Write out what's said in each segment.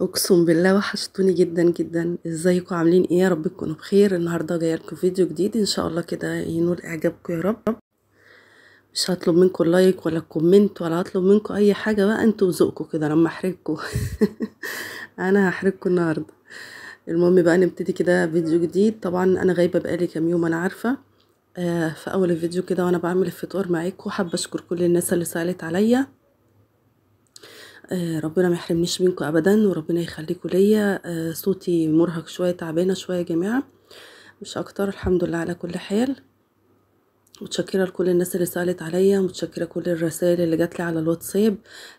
اقسم بالله وحشتوني جدا جدا ازيكم عاملين ايه يا رب تكونوا بخير النهارده جايه لكم فيديو جديد ان شاء الله كده ينول اعجابكم يا رب مش هطلب منكم لايك ولا كومنت ولا هطلب منكم اي حاجه بقى انتوا ذوقكم كده لما احرجكم انا هحرجكم النهارده المهم بقى نبتدي كده فيديو جديد طبعا انا غايبه بقالي كام يوم انا عارفه آه في اول الفيديو كده وانا بعمل الفطار معاكم حابه اشكر كل الناس اللي سالت عليا آه، ربنا ما يحرمنيش منكم ابدا وربنا يخليكم ليا آه، صوتي مرهق شويه تعبانه شويه يا جماعه مش اكتر الحمد لله على كل حال متشكره لكل الناس اللي سالت عليا متشكره كل الرسائل اللي جات لي على الواتساب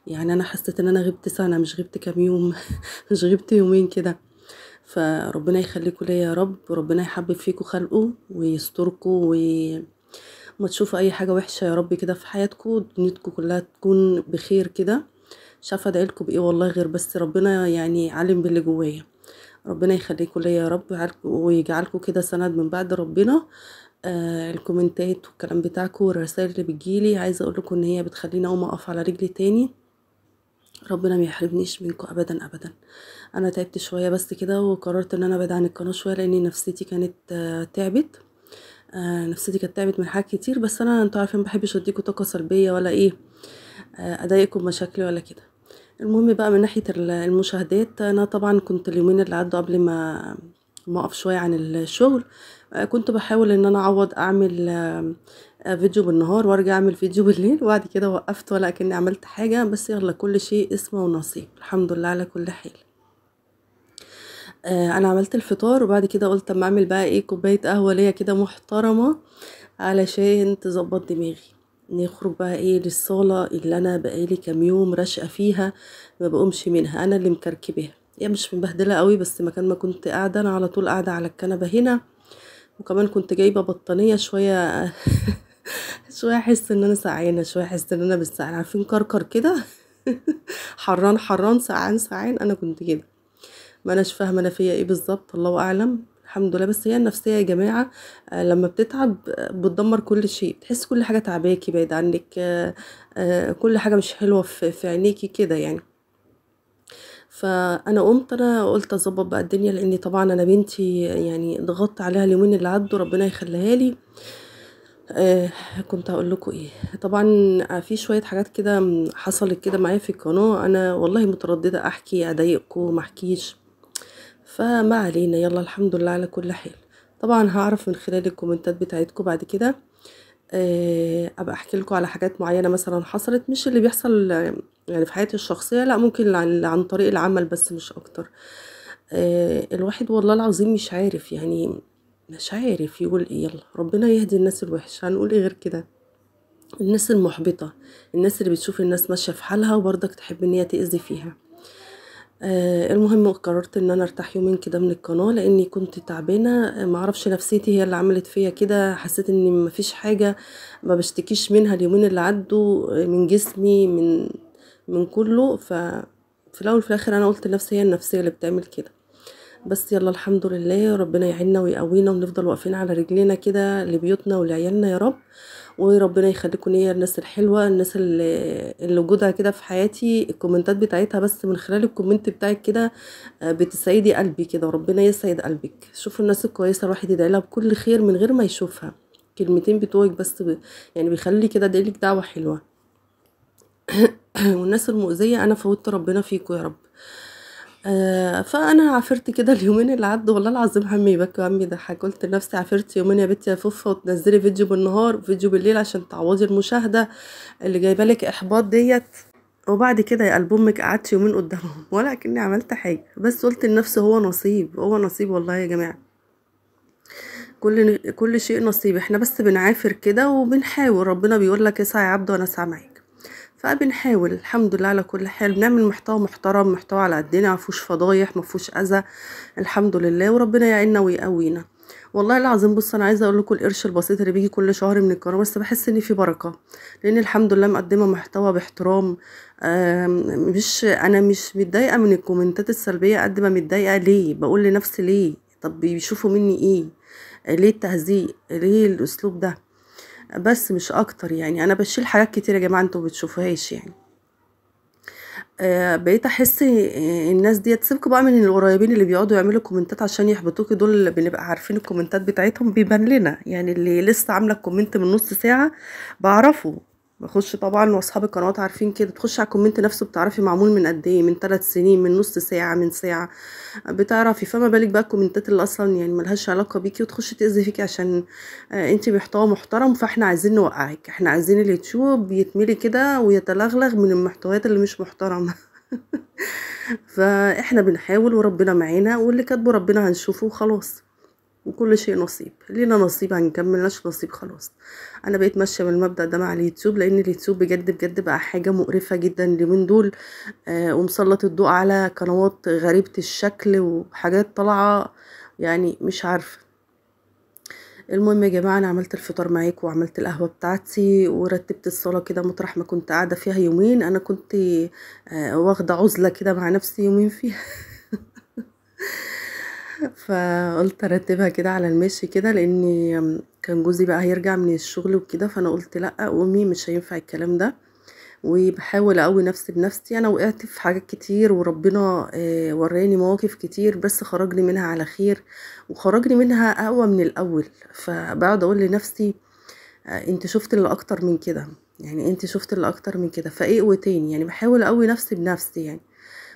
يعني انا حسيت ان انا غبت سنه مش غبت كام يوم مش غبت يومين كده فربنا يخليكم ليا يا رب وربنا يحبب فيكم خلقه ويستركم وي... ما تشوفوا اي حاجه وحشه يا رب كده في حياتكم دنيتكم كلها تكون بخير كده مش عارفه ادعيلكوا بايه والله غير بس ربنا يعني عالم باللي جوايا ربنا يخليكوا ليا يا رب ويجعلكوا كده سند من بعد ربنا آه الكومنتات والكلام بتاعكم والرسائل اللي بتجيلي عايزه اقول لكم ان هي بتخليني اقوم اقف على رجلي تاني ربنا ما يحرمنيش منكم ابدا ابدا انا تعبت شويه بس كده وقررت ان انا ابعد عن القناه شويه لان نفسيتي كانت آه تعبت آه نفسيتي كانت تعبت من حاجات كتير بس انا انتوا عارفين ما بحبش اديكم طاقه سلبيه ولا ايه آه اضايقكم مشاكلي ولا كده المهم بقى من ناحية المشاهدات أنا طبعا كنت اليومين اللي عدوا قبل ما ما أقف شوية عن الشغل آه، كنت بحاول إن أنا أعوض أعمل آه، فيديو بالنهار وارجع اعمل فيديو بالليل وبعد كده وقفت ولا كأني عملت حاجة بس يلا كل شيء اسمه ونصيب الحمد لله على كل حال آه، انا عملت الفطار وبعد كده قلت اما اعمل بقى ايه كوبايه قهوه ليا كده محترمه علشان تظبط دماغي نخرج بقى ايه للصالة اللي انا بقالي كام يوم راشقة فيها ما بقومش منها انا اللي مكركبها هي مش مبهدلة قوي بس مكان ما كنت قاعدة انا على طول قاعدة على الكنبة هنا وكمان كنت جايبة بطانية شوية شوية احس ان انا سعانة شوية احس ان انا بالسعانة عارفين كركر كده حران حران سعان سعان انا كنت كده ما اناش فاهمة انا فيا ايه بالظبط الله اعلم الحمد لله بس هي النفسية يا جماعة آه، لما بتتعب آه، بتدمر كل شيء بتحس كل حاجة تعباكي بعيد عنك آه، كل حاجة مش حلوة في عينيكي كده يعني فانا قمت انا قلت اظبط بقى الدنيا لاني طبعا انا بنتي يعني ضغطت عليها اليومين اللي عدوا ربنا يخليها لي آه كنت هقول لكم ايه طبعا في شويه حاجات كده حصلت كده معايا في القناه انا والله متردده احكي اضايقكم ما احكيش فما علينا يلا الحمد لله على كل حال طبعا هعرف من خلال الكومنتات بتاعتكم بعد كده أه ابقى احكي لكم على حاجات معينه مثلا حصلت مش اللي بيحصل يعني في حياتي الشخصيه لا ممكن عن, طريق العمل بس مش اكتر أه الواحد والله العظيم مش عارف يعني مش عارف يقول ايه يلا ربنا يهدي الناس الوحشه هنقول ايه غير كده الناس المحبطه الناس اللي بتشوف الناس ماشيه في حالها وبرضك تحب ان هي تاذي فيها آه المهم قررت ان انا ارتاح يومين كده من القناه لاني كنت تعبانه ما اعرفش نفسيتي هي اللي عملت فيا كده حسيت ان مفيش حاجه ما بشتكيش منها اليومين اللي عدوا آه، من جسمي من من كله ف في الاول وفي الاخر انا قلت لنفسي هي النفسيه اللي بتعمل كده بس يلا الحمد لله ربنا يعيننا ويقوينا ونفضل واقفين على رجلينا كده لبيوتنا ولعيالنا يا رب وربنا يخليكم ليا الناس الحلوه الناس اللي, اللي وجودها كده في حياتي الكومنتات بتاعتها بس من خلال الكومنت بتاعك كده آه، بتسعدي قلبي كده وربنا يسعد قلبك شوفوا الناس الكويسه الواحد يدعي لها بكل خير من غير ما يشوفها كلمتين بتوعك بس ب... يعني بيخلي كده ادعيلك دعوه حلوه والناس المؤذيه انا فوت ربنا فيكم يا رب آآ، آه، فأنا عفرت كده اليومين اللي عدّوا والله العظيم عمّي يبكّي وعمّي يضحّك، قُلت لنفسي عفرت يومين يا بنتي يا فوفا وتنزّلي فيديو بالنهار وفيديو بالليل عشان تعوّضي المشاهدة اللي جايبة لِك إحباط ديت وبعد كده يا قلب أمِك قعدت يومين قدّامهم ولا عملت حاجة، بس قُلت لنفسي هو نصيب، هو نصيب والله يا جماعة. كل كل شيء نصيب، إحنا بس بنعافر كده وبنحاول، ربنا بيقول لك اسعى يا عبد وأنا أسعى معاك. فبنحاول الحمد لله على كل حال بنعمل محتوى محترم محتوى على قدنا مفهوش فضايح مفهوش اذى الحمد لله وربنا يعيننا ويقوينا والله العظيم بص انا عايزه اقول لكم القرش البسيط اللي بيجي كل شهر من القناه بس بحس ان في بركه لان الحمد لله مقدمه محتوى باحترام مش انا مش متضايقه من الكومنتات السلبيه قد ما متضايقه ليه بقول لنفسي ليه طب بيشوفوا مني ايه ليه التهزيء ليه الاسلوب ده بس مش اكتر يعني انا بشيل حاجات كتير يا جماعه انتوا بتشوفوهاش يعني آه، بقيت احس الناس ديت سيبكوا بقى من القريبين اللي بيقعدوا يعملوا كومنتات عشان يحبطوكي دول اللي بنبقى عارفين الكومنتات بتاعتهم بيبان لنا يعني اللي لسه عامله الكومنت من نص ساعه بعرفه بخش طبعا واصحاب القنوات عارفين كده تخش على الكومنت نفسه بتعرفي معمول من قد ايه من ثلاث سنين من نص ساعه من ساعه بتعرفي فما بالك بقى الكومنتات اللي اصلا يعني ملهاش علاقه بيكي وتخش تاذي فيكي عشان آه انت محتوى محترم فاحنا عايزين نوقعك احنا عايزين اليوتيوب يتملي كده ويتلغلغ من المحتويات اللي مش محترمه فاحنا بنحاول وربنا معانا واللي كاتبه ربنا هنشوفه وخلاص وكل شيء نصيب لينا نصيب هنكملناش نصيب خلاص انا بقيت ماشيه بالمبدا ده مع اليوتيوب لان اليوتيوب بجد بجد بقى حاجه مقرفه جدا اليومين دول آه ومسلط الضوء على قنوات غريبه الشكل وحاجات طالعه يعني مش عارفه المهم يا جماعه انا عملت الفطار معاكم وعملت القهوه بتاعتي ورتبت الصلاه كده مطرح ما كنت قاعده فيها يومين انا كنت آه، واخده عزله كده مع نفسي يومين فيها فقُلت أرتّبها كده على المشي كده، لان كان جوزي بقى هيرجع من الشغل وكده، فأنا قُلت لأ، امي مش هينفع الكلام ده، وبحاول أقوي نفسي بنفسي، أنا وقعت في حاجات كتير وربنا آه، ورّاني مواقف كتير، بس خرجني منها على خير، وخرجني منها أقوى من الأول، فباقعد أقول لنفسي آه، أنتِ شُفتِ اللي أكتر من كده، يعني أنتِ شُفتِ اللي أكتر من كده، فإيه وتاني، يعني بحاول أقوي نفسي بنفسي يعني،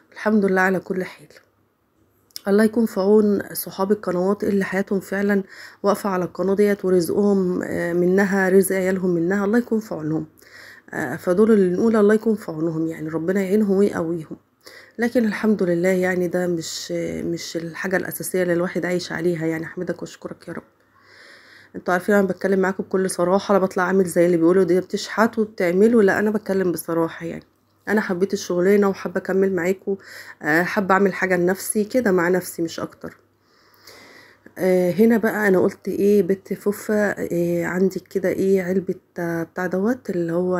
والحمد لله على كل حال. الله يكون في عون صحاب القنوات اللي حياتهم فعلا واقفة على القناة ديت ورزقهم آه، منها رزق عيالهم منها الله يكون في عونهم آه، فدول اللي نقول الله يكون في عونهم يعني ربنا يعينهم ويقويهم لكن الحمد لله يعني ده مش مش الحاجة الأساسية اللي الواحد عايش عليها يعني أحمدك وأشكرك يا رب انتوا عارفين انا بتكلم معاكم بكل صراحه انا بطلع عامل زي اللي بيقولوا دي بتشحت وبتعملوا لا انا بتكلم بصراحه يعني انا حبيت الشغلانه وحابه اكمل معاكم آه، حابه اعمل حاجه لنفسي كده مع نفسي مش اكتر آه، هنا بقى انا قلت ايه بت فوفة آه، إيه عندي كده ايه علبة بتاع دوت اللي هو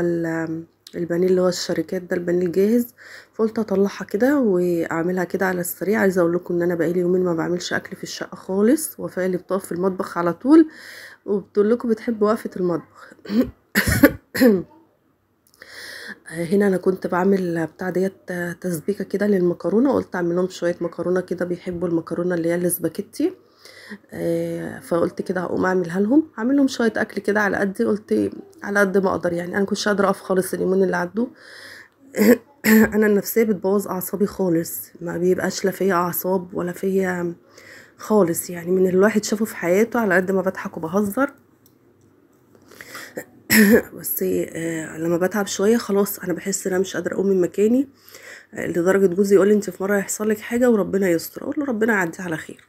البانيه اللي هو الشركات ده البانيه الجاهز فقلت اطلعها كده واعملها كده على السريع عايزه اقول لكم ان انا بقالي يومين ما بعملش اكل في الشقه خالص وفاء اللي بتقف في المطبخ على طول وبتقول لكم بتحب وقفه المطبخ هنا انا كنت بعمل بتاع ديت تسبيكه كده للمكرونه قلت اعملهم شويه مكرونه كده بيحبوا المكرونه اللي هي السباكيتي آه، فقلت كده هقوم اعملها لهم اعمل لهم شويه اكل كده على قد قلت على قد ما اقدر يعني انا كنتش قادره اقف خالص اليومين اللي عدوا انا النفسيه بتبوظ اعصابي خالص ما بيبقاش لا فيا اعصاب ولا فيا خالص يعني من الواحد شافه في حياته على قد ما بضحك وبهزر بس آه، لمّا بتعب شوية خلاص أنا بحس إن أنا مش قادرة أقوم من مكاني، آه، لدرجة جوزي يقول لي: "أنتِ في مرة هيحصل لِك حاجة وربنا يستر." أقول له: "ربنا يعدّيها على خير."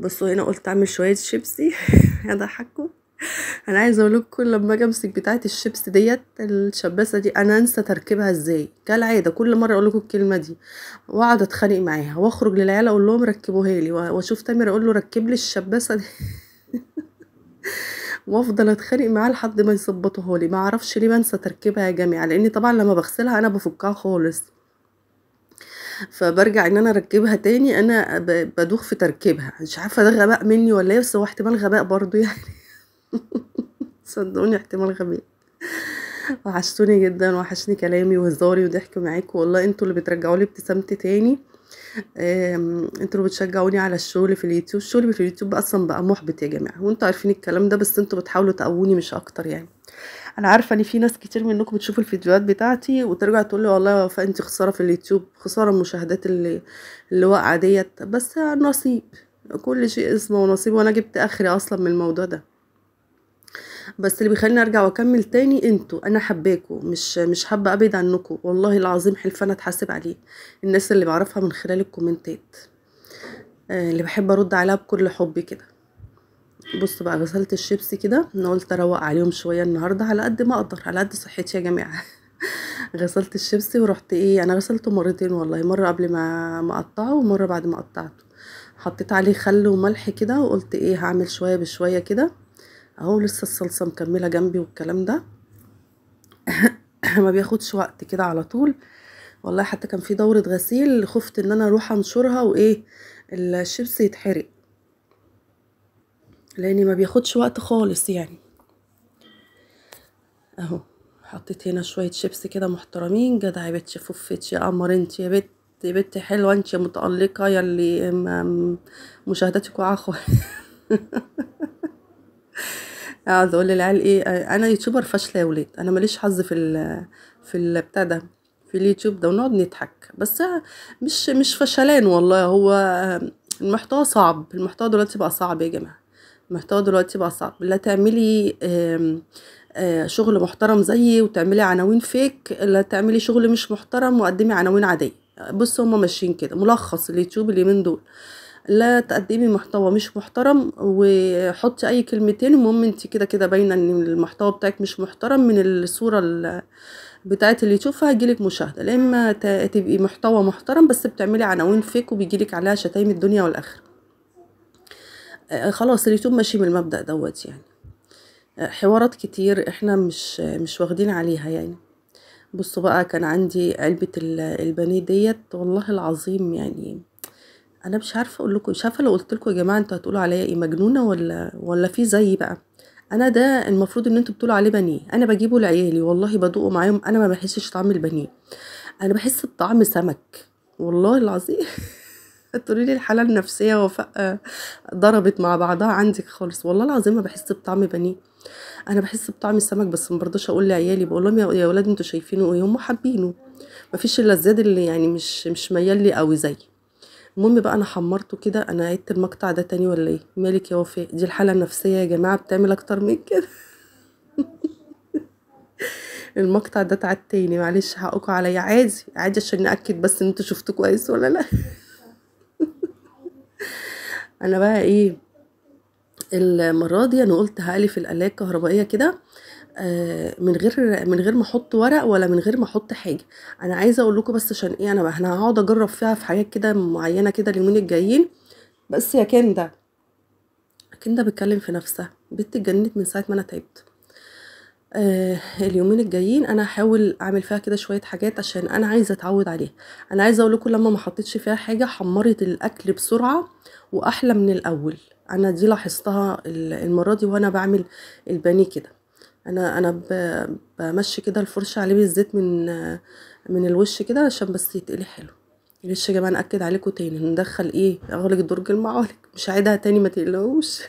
بُصّوا هنا قُلت أعمل شوية شيبسي يضحكوا أنا عايزة أقول لكم لمّا آجي أمسك بتاعة الشيبسي ديت الشبّاسة دي أنا أنسى تركيبها إزاي، كالعادة كل مرة أقول لكم الكلمة دي، وأقعد أتخانق معاها وأخرج للعيال أقول لهم ركّبوها لي، وأشوف تامر أقول له ركّب لي الشبّاسة دي وافضل اتخانق معاه لحد ما يظبطه لي ما اعرفش ليه بنسى تركيبها يا جماعه لان طبعا لما بغسلها انا بفكها خالص فبرجع ان انا اركبها تاني انا بدوخ في تركيبها مش عارفه ده غباء مني ولا ايه بس هو احتمال غباء برضو يعني صدقوني احتمال غباء وحشتوني جدا وحشني كلامي وهزاري وضحكي معاكم والله انتوا اللي بترجعوا لي ابتسامتي تاني انتوا بتشجعوني على الشغل في اليوتيوب الشغل في اليوتيوب اصلا بقى محبط يا جماعه وانتوا عارفين الكلام ده بس انتوا بتحاولوا تقووني مش اكتر يعني انا عارفه ان في ناس كتير منكم بتشوف الفيديوهات بتاعتي وترجع تقول لي والله وفاء انت خساره في اليوتيوب خساره المشاهدات اللي اللي واقعه ديت بس نصيب كل شيء اسمه ونصيب وانا جبت اخري اصلا من الموضوع ده بس اللي بيخليني ارجع واكمل تاني انتوا انا حباكوا مش مش حابه ابعد عنكوا والله العظيم انا اتحاسب عليه الناس اللي بعرفها من خلال الكومنتات آه، اللي بحب ارد عليها بكل حب كده بص بقى غسلت الشيبسي كده انا قلت اروق عليهم شويه النهارده على قد ما اقدر على قد صحتي يا جماعه غسلت الشيبسي ورحت ايه انا غسلته مرتين والله مره قبل ما ما اقطعه ومره بعد ما قطعته حطيت عليه خل وملح كده وقلت ايه هعمل شويه بشويه كده اهو لسه الصلصه مكمله جنبي والكلام ده ما بياخدش وقت كده على طول والله حتى كان في دوره غسيل خفت ان انا اروح انشرها وايه الشيبس يتحرق لان ما بياخدش وقت خالص يعني اهو حطيت هنا شويه شيبس كده محترمين جدع يا بت شفوفتش يا قمر انت يا بت يا بت حلوه انت متالقه يا اللي مشاهدتك واعخه اقعد اقول للعيال ايه انا يوتيوبر فاشله يا ولاد انا ماليش حظ في الـ في البتاع ده في اليوتيوب ده ونقعد نضحك بس مش مش فشلان والله هو المحتوى صعب المحتوى دلوقتي بقى صعب يا جماعه المحتوى دلوقتي بقى صعب لا تعملي آه، شغل محترم زيي وتعملي عناوين فيك لا تعملي شغل مش محترم وقدمي عناوين عاديه بص هما ماشيين كده ملخص اليوتيوب اليومين دول لا تقدمي محتوى مش محترم وحطي اي كلمتين المهم انت كده كده باينه ان المحتوى بتاعك مش محترم من الصوره بتاعه اللي تشوفها هيجيلك مشاهده لا اما تبقي محتوى محترم بس بتعملي عناوين فيك وبيجيلك عليها شتايم الدنيا والاخره آه، خلاص اليوتيوب ماشي من المبدا دوت يعني آه، حوارات كتير احنا مش مش واخدين عليها يعني بصوا بقى كان عندي علبة البانيه ديت والله العظيم يعني انا مش عارفه اقول لكم شايفه لو قلت لكم يا جماعه انتوا هتقولوا عليا ايه مجنونه ولا ولا في زي بقى انا ده المفروض ان انتوا بتقولوا عليه بانيه انا بجيبه لعيالي والله بدوقه معاهم انا ما بحسش طعم البانيه انا بحس بطعم سمك والله العظيم تقولي لي الحاله النفسيه وفاء ضربت مع بعضها عندك خالص والله العظيم ما بحس بطعم بانيه انا بحس بطعم السمك بس ما برضاش اقول لعيالي بقول لهم يا اولاد انتوا شايفينه ايه هم حابينه مفيش الا الزياد اللي يعني مش مش ميال لي قوي زيي المهم بقى انا حمرته كده انا عدت المقطع ده تاني ولا ايه مالك يا وفاء دي الحاله النفسيه يا جماعه بتعمل اكتر من كده المقطع ده اتعاد تاني معلش حقكوا عليا عادي عادي عشان ناكد بس ان انتوا شفتوه كويس ولا لا انا بقى ايه المره دي انا قلت في الالات الكهربائيه كده آه، من غير من غير ما احط ورق ولا من غير ما احط حاجه انا عايزه اقول لكم بس عشان ايه انا بقى انا هقعد اجرب فيها في حاجات كده معينه كده اليومين الجايين بس يا كندا كندا بتكلم في نفسها بنت اتجننت من ساعه ما انا تعبت آه، اليومين الجايين انا هحاول اعمل فيها كده شويه حاجات عشان انا عايزه اتعود عليها انا عايزه اقول لكم لما ما حطيتش فيها حاجه حمرت الاكل بسرعه واحلى من الاول انا دي لاحظتها المره دي وانا بعمل البانيه كده انا انا بمشي كده الفرشه عليه بالزيت من من الوش كده عشان بس يتقلي حلو معلش يا جماعه ناكد عليكم تاني ندخل ايه اغلق الدرج المعالج مش هعيدها تاني ما تقلقوش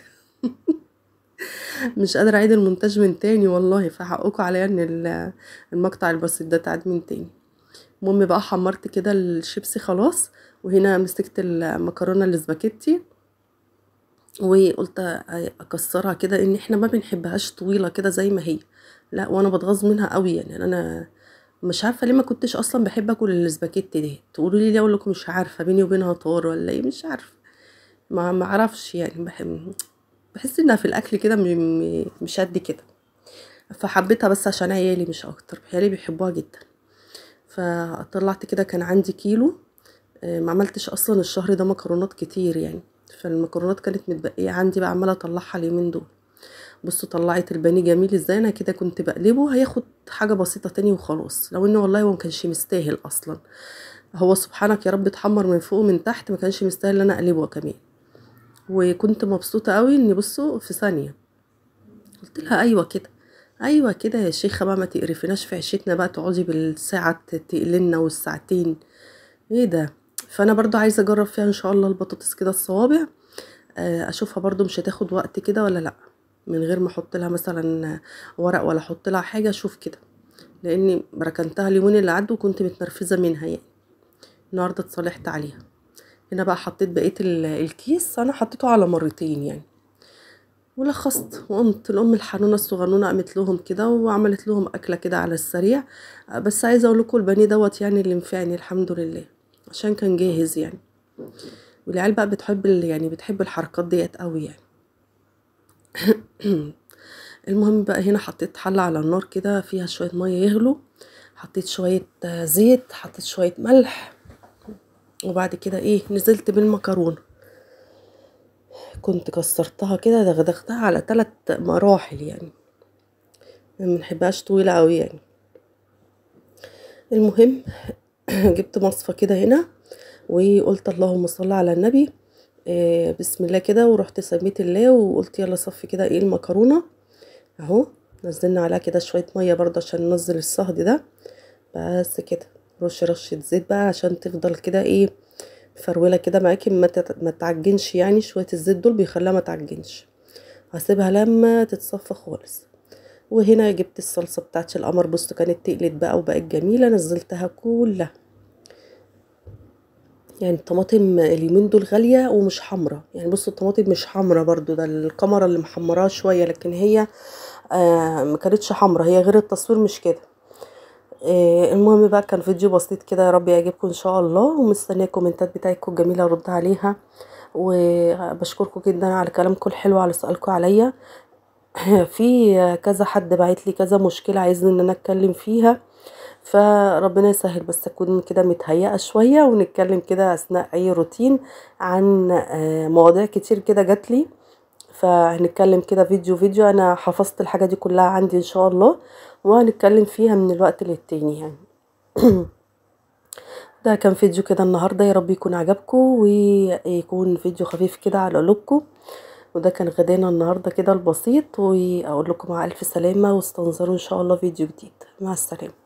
مش قادره اعيد المونتاج من تاني والله فحقكم عليا يعني ان المقطع البسيط ده تعاد من تاني المهم بقى حمرت كده الشيبسي خلاص وهنا مسكت المكرونه الاسباجيتي وقلت اكسرها كده ان احنا ما بنحبهاش طويله كده زي ما هي لا وانا بتغاظ منها قوي يعني انا مش عارفه ليه ما كنتش اصلا بحب اكل الاسباجيتي دي تقولوا لي ليه اقول لكم مش عارفه بيني وبينها طار ولا ايه مش عارفه ما معرفش يعني بحب بحس انها في الاكل كده مش قد كده فحبيتها بس عشان عيالي مش اكتر عيالي بيحبوها جدا فطلعت كده كان عندي كيلو آه، ما عملتش اصلا الشهر ده مكرونات كتير يعني فالمكرونات كانت متبقيه عندي بقى عماله اطلعها اليومين دول بصوا طلعت البانيه جميل ازاي انا كده كنت بقلبه هياخد حاجه بسيطه تاني وخلاص لو انه والله هو ما كانش مستاهل اصلا هو سبحانك يا رب اتحمر من فوق ومن تحت ما كانش مستاهل ان انا اقلبه كمان وكنت مبسوطه قوي ان بصوا في ثانيه قلت لها ايوه كده ايوه كده يا شيخه بقى ما تقرفناش في عيشتنا بقى تقعدي بالساعه تقلنا والساعتين ايه ده فانا برضو عايزه اجرب فيها ان شاء الله البطاطس كده الصوابع آه، اشوفها برضو مش هتاخد وقت كده ولا لا من غير ما احط لها مثلا ورق ولا احط لها حاجه اشوف كده لاني ركنتها اليومين اللي عدوا وكنت متنرفزه منها يعني النهارده اتصالحت عليها هنا بقى حطيت بقيه الكيس انا حطيته على مرتين يعني ولخصت وقمت الام الحنونه الصغنونه قامت لهم كده وعملت لهم اكله كده على السريع آه، بس عايزه اقول لكم البانيه دوت يعني اللي نفعني الحمد لله عشان كان جاهز يعني والعيال بقى بتحب يعني بتحب الحركات ديت قوي يعني المهم بقى هنا حطيت حلة على النار كده فيها شوية مية يغلو حطيت شوية زيت حطيت شوية ملح وبعد كده ايه نزلت بالمكرونة كنت كسرتها كده دغدغتها على ثلاث مراحل يعني ما بنحبهاش طويلة قوي يعني المهم جبت مصفى كده هنا وقلت اللهم صل على النبي آه، بسم الله كده ورحت سميت الله وقلت يلا صفي كده ايه المكرونه اهو نزلنا عليها كده شويه ميه برده عشان ننزل الصهد ده بس كده رش رشه زيت بقى عشان تفضل كده ايه فروله كده معاكي ما ما تعجنش يعني شويه الزيت دول بيخليها ما تعجنش هسيبها لما تتصفى خالص وهنا جبت الصلصه بتاعت القمر بصوا كانت تقلت بقى وبقت جميله نزلتها كلها يعني الطماطم اليومين دول غالية ومش حمرة يعني بصوا الطماطم مش حمرة برضو ده القمرة اللي محمراه شوية لكن هي آه مكانتش حمرة هي غير التصوير مش كده آه المهم بقى كان فيديو بسيط كده يا رب يعجبكم ان شاء الله ومستنيه الكومنتات بتاعتكم الجميله ارد عليها وبشكركم جدا على كلامكم الحلو على سؤالكم عليا في كذا حد بعت لي كذا مشكله عايزني ان انا اتكلم فيها فربنا يسهل بس اكون كده متهيئه شويه ونتكلم كده اثناء اي روتين عن آه، مواضيع كتير كده جات لي فهنتكلم كده فيديو فيديو انا حفظت الحاجه دي كلها عندي ان شاء الله وهنتكلم فيها من الوقت للتاني يعني ده كان فيديو كده النهارده يا رب يكون عجبكم ويكون فيديو خفيف كده على قلوبكم وده كان غدانا النهارده كده البسيط واقول لكم مع الف سلامه واستنظروا ان شاء الله فيديو جديد مع السلامه